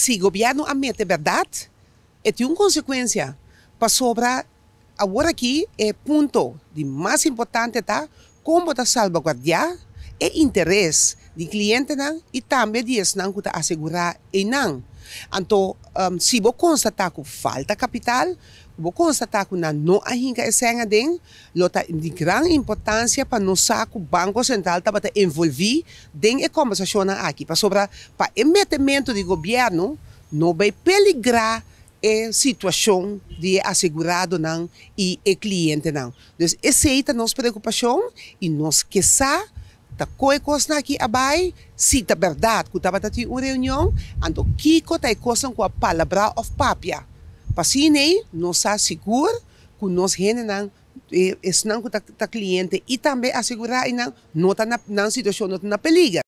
se o governo admite verdade, é tem uma consequência para sobrar agora aqui é ponto de mais importante tá como tá salvaguardar é interesse de cliente nan, e também dias nan kuta assegurar e nan. Então, um, se você constatar que falta capital, você constatar que não há hinca e senha lota de grande importância para nós que o Banco Central está envolvido em conversação aqui, para sobre para emetimento de governo, não vai peligrar a situação de asegurado não e cliente não. Então, essa é a nossa preocupação e nós sa tá coi coisa aqui abai, se tá verdade, que tava tati uma reunião, ando kiko tá coisa com a palavra of papia. Passine, não está seguro, que nós renan é, é, que tá, tá cliente e também assegurar não, não tá na, na situação, não tá na perigo.